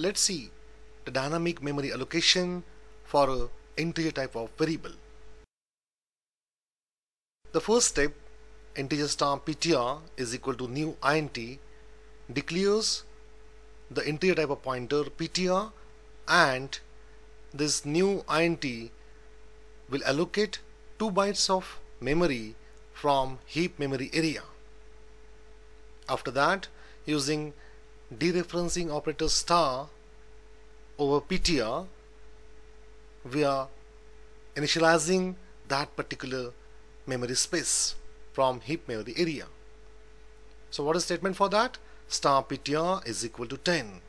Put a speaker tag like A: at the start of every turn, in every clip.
A: let's see the dynamic memory allocation for an integer type of variable. The first step integer star ptr is equal to new int declares the integer type of pointer ptr and this new int will allocate 2 bytes of memory from heap memory area. After that using dereferencing operator star over PTR, we are initializing that particular memory space from heap memory area. So what is statement for that? Star PTR is equal to 10.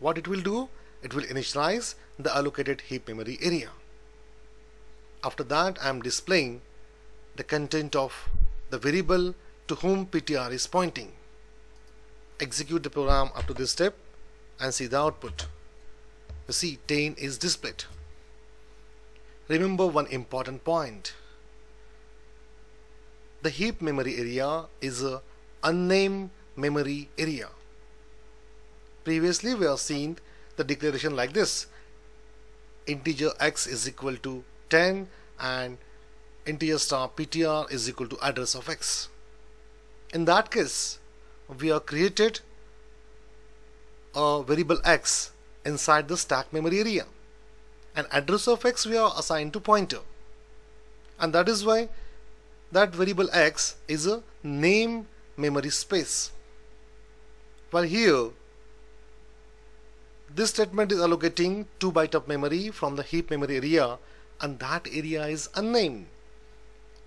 A: What it will do? It will initialize the allocated heap memory area. After that, I am displaying the content of the variable to whom PTR is pointing execute the program up to this step and see the output. You see 10 is displayed. Remember one important point. The heap memory area is a unnamed memory area. Previously we have seen the declaration like this integer x is equal to 10 and integer star ptr is equal to address of x. In that case we are created a variable x inside the stack memory area and address of x we are assigned to pointer and that is why that variable x is a name memory space while here this statement is allocating 2 byte of memory from the heap memory area and that area is unnamed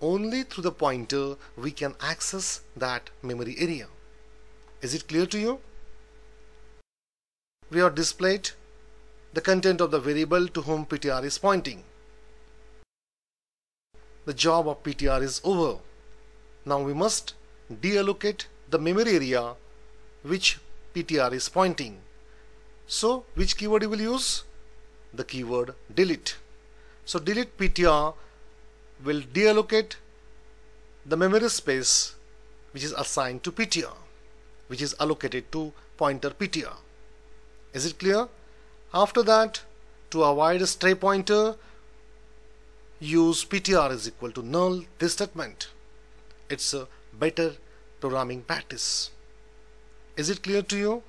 A: only through the pointer we can access that memory area is it clear to you? We are displayed the content of the variable to whom PTR is pointing. The job of PTR is over. Now we must deallocate the memory area which PTR is pointing. So which keyword you will use? The keyword delete. So delete PTR will deallocate the memory space which is assigned to PTR which is allocated to pointer ptr. Is it clear? After that, to avoid a stray pointer, use ptr is equal to null this statement. It's a better programming practice. Is it clear to you?